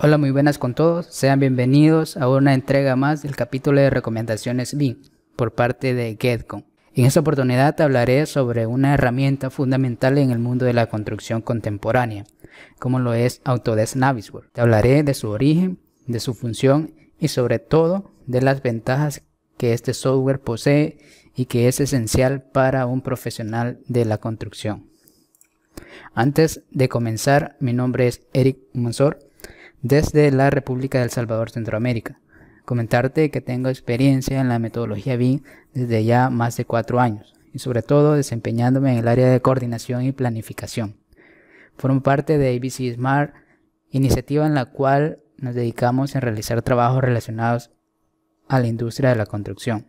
Hola, muy buenas con todos. Sean bienvenidos a una entrega más del capítulo de recomendaciones BIM por parte de GetCon. En esta oportunidad te hablaré sobre una herramienta fundamental en el mundo de la construcción contemporánea, como lo es Autodesk Navisworks. Te hablaré de su origen, de su función y sobre todo de las ventajas que este software posee y que es esencial para un profesional de la construcción. Antes de comenzar, mi nombre es Eric Monsor desde la República del Salvador, Centroamérica. Comentarte que tengo experiencia en la metodología BIM desde ya más de cuatro años y sobre todo desempeñándome en el área de coordinación y planificación. Formo parte de ABC Smart, iniciativa en la cual nos dedicamos a realizar trabajos relacionados a la industria de la construcción.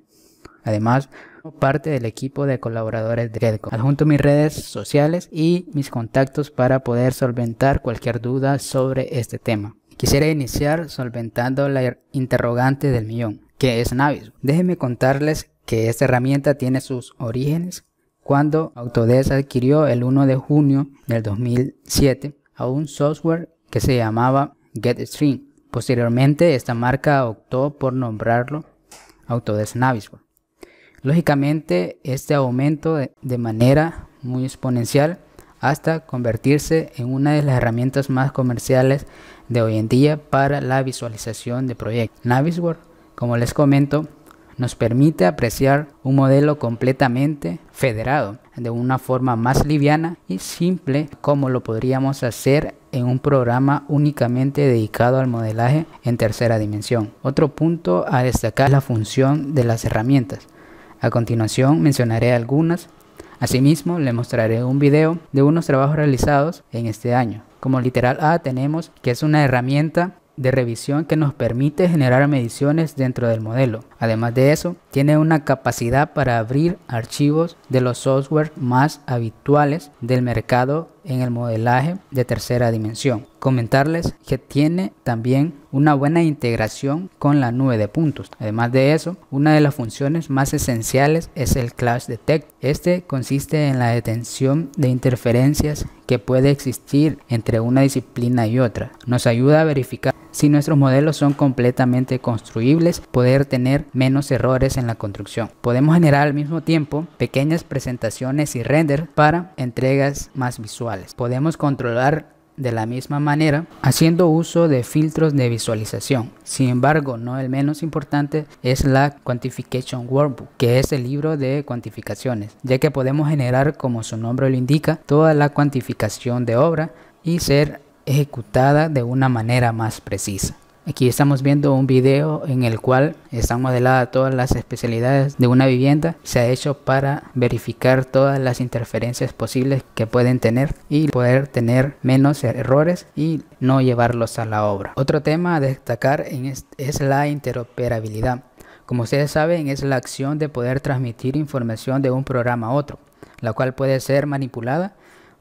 Además, parte del equipo de colaboradores de Redco. Adjunto mis redes sociales y mis contactos para poder solventar cualquier duda sobre este tema. Quisiera iniciar solventando la interrogante del millón, que es Navis. Déjenme contarles que esta herramienta tiene sus orígenes cuando Autodesk adquirió el 1 de junio del 2007 a un software que se llamaba GetStream. Posteriormente, esta marca optó por nombrarlo Autodesk Navisworks. Lógicamente, este aumento de manera muy exponencial hasta convertirse en una de las herramientas más comerciales de hoy en día para la visualización de proyectos. Navisworks, como les comento, nos permite apreciar un modelo completamente federado de una forma más liviana y simple como lo podríamos hacer en un programa únicamente dedicado al modelaje en tercera dimensión. Otro punto a destacar es la función de las herramientas. A continuación mencionaré algunas. Asimismo, le mostraré un video de unos trabajos realizados en este año. Como literal A ah, tenemos que es una herramienta de revisión que nos permite generar mediciones dentro del modelo. Además de eso, tiene una capacidad para abrir archivos de los software más habituales del mercado en el modelaje de tercera dimensión. Comentarles que tiene también una buena integración con la nube de puntos. Además de eso, una de las funciones más esenciales es el Clash Detect. Este consiste en la detención de interferencias que puede existir entre una disciplina y otra. Nos ayuda a verificar si nuestros modelos son completamente construibles, poder tener menos errores en la construcción. Podemos generar al mismo tiempo pequeñas presentaciones y render para entregas más visuales. Podemos controlar de la misma manera haciendo uso de filtros de visualización. Sin embargo, no el menos importante es la Quantification Workbook, que es el libro de cuantificaciones, ya que podemos generar, como su nombre lo indica, toda la cuantificación de obra y ser ejecutada de una manera más precisa. Aquí estamos viendo un video en el cual están modeladas todas las especialidades de una vivienda. Se ha hecho para verificar todas las interferencias posibles que pueden tener y poder tener menos errores y no llevarlos a la obra. Otro tema a destacar es la interoperabilidad. Como ustedes saben, es la acción de poder transmitir información de un programa a otro, la cual puede ser manipulada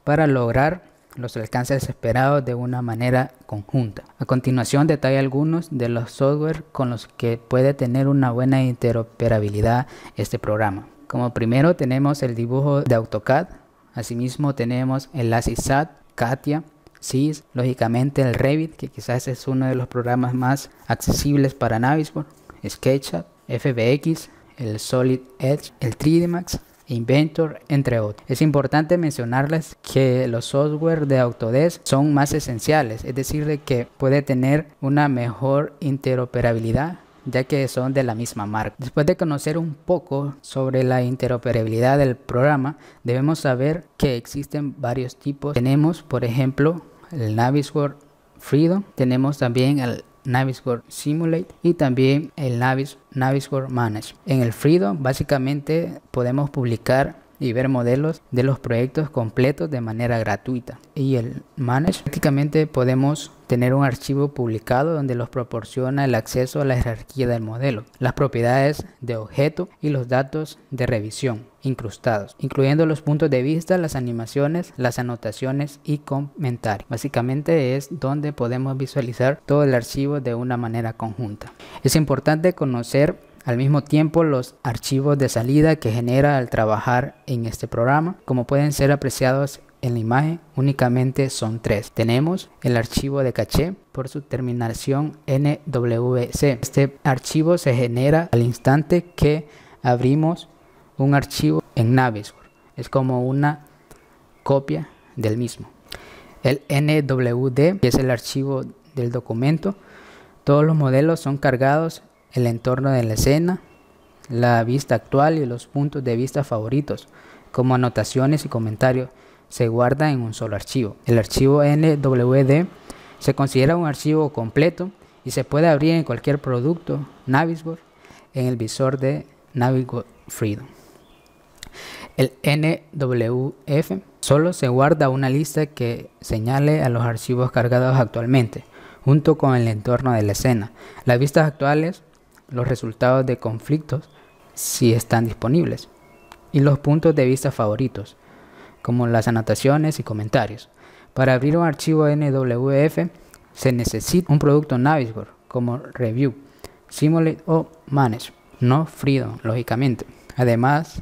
para lograr los alcances esperados de una manera conjunta. A continuación detalle algunos de los software con los que puede tener una buena interoperabilidad este programa. Como primero tenemos el dibujo de AutoCAD, asimismo tenemos el ASISAT, Katia, SIS, lógicamente el Revit, que quizás es uno de los programas más accesibles para Navisworks, SketchUp, FBX, el Solid Edge, el 3D Max, Inventor, entre otros. Es importante mencionarles que los software de Autodesk son más esenciales, es decir, que puede tener una mejor interoperabilidad ya que son de la misma marca. Después de conocer un poco sobre la interoperabilidad del programa, debemos saber que existen varios tipos. Tenemos, por ejemplo, el Navisworks Freedom, tenemos también el Naviscore Simulate y también el Navis, Naviscore Manage. En el Freedom básicamente podemos publicar y ver modelos de los proyectos completos de manera gratuita. Y el Manage prácticamente podemos tener un archivo publicado donde los proporciona el acceso a la jerarquía del modelo, las propiedades de objeto y los datos de revisión incrustados, incluyendo los puntos de vista, las animaciones, las anotaciones y comentarios. Básicamente es donde podemos visualizar todo el archivo de una manera conjunta. Es importante conocer al mismo tiempo los archivos de salida que genera al trabajar en este programa, como pueden ser apreciados en la imagen, únicamente son tres. Tenemos el archivo de caché por su terminación NWC. Este archivo se genera al instante que abrimos un archivo en Navisworks. Es como una copia del mismo. El NWD es el archivo del documento. Todos los modelos son cargados, el entorno de la escena, la vista actual y los puntos de vista favoritos, como anotaciones y comentarios, se guarda en un solo archivo. El archivo NWD se considera un archivo completo y se puede abrir en cualquier producto Navisworks en el visor de Navisworks Freedom. El NWF solo se guarda una lista que señale a los archivos cargados actualmente, junto con el entorno de la escena, las vistas actuales, los resultados de conflictos, si están disponibles, y los puntos de vista favoritos, como las anotaciones y comentarios. Para abrir un archivo NWF se necesita un producto Navigor como Review, Simulate o Manage, no Freedom, lógicamente. Además,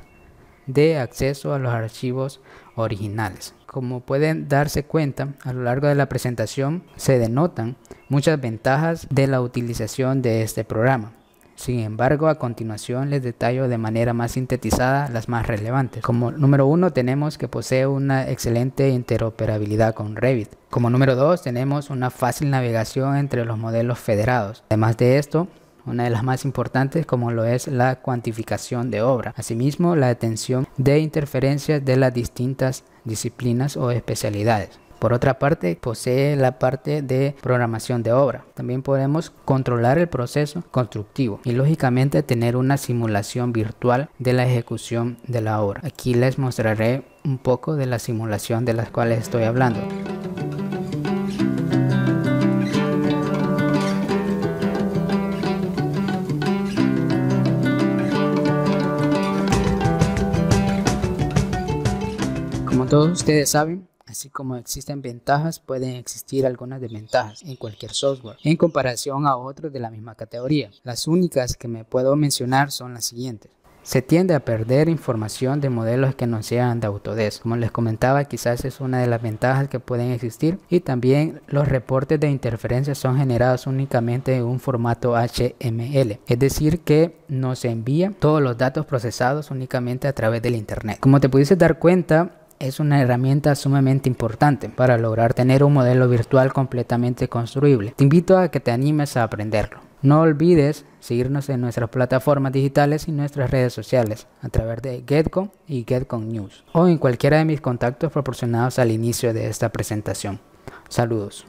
de acceso a los archivos originales. Como pueden darse cuenta, a lo largo de la presentación se denotan muchas ventajas de la utilización de este programa. Sin embargo, a continuación les detallo de manera más sintetizada las más relevantes. Como número uno tenemos que posee una excelente interoperabilidad con Revit. Como número dos tenemos una fácil navegación entre los modelos federados. Además de esto, una de las más importantes como lo es la cuantificación de obra. Asimismo, la detención de interferencias de las distintas disciplinas o especialidades. Por otra parte, posee la parte de programación de obra. También podemos controlar el proceso constructivo y lógicamente tener una simulación virtual de la ejecución de la obra. Aquí les mostraré un poco de la simulación de las cuales estoy hablando. ustedes saben, Así como existen ventajas, pueden existir algunas desventajas en cualquier software en comparación a otros de la misma categoría. Las únicas que me puedo mencionar son las siguientes. Se tiende a perder información de modelos que no sean de Autodesk. Como les comentaba, quizás es una de las ventajas que pueden existir. Y también los reportes de interferencia son generados únicamente en un formato HML. Es decir, que no se envían todos los datos procesados únicamente a través del Internet. Como te pudiste dar cuenta, es una herramienta sumamente importante para lograr tener un modelo virtual completamente construible. Te invito a que te animes a aprenderlo. No olvides seguirnos en nuestras plataformas digitales y nuestras redes sociales a través de GetCon y GetCon News o en cualquiera de mis contactos proporcionados al inicio de esta presentación. Saludos.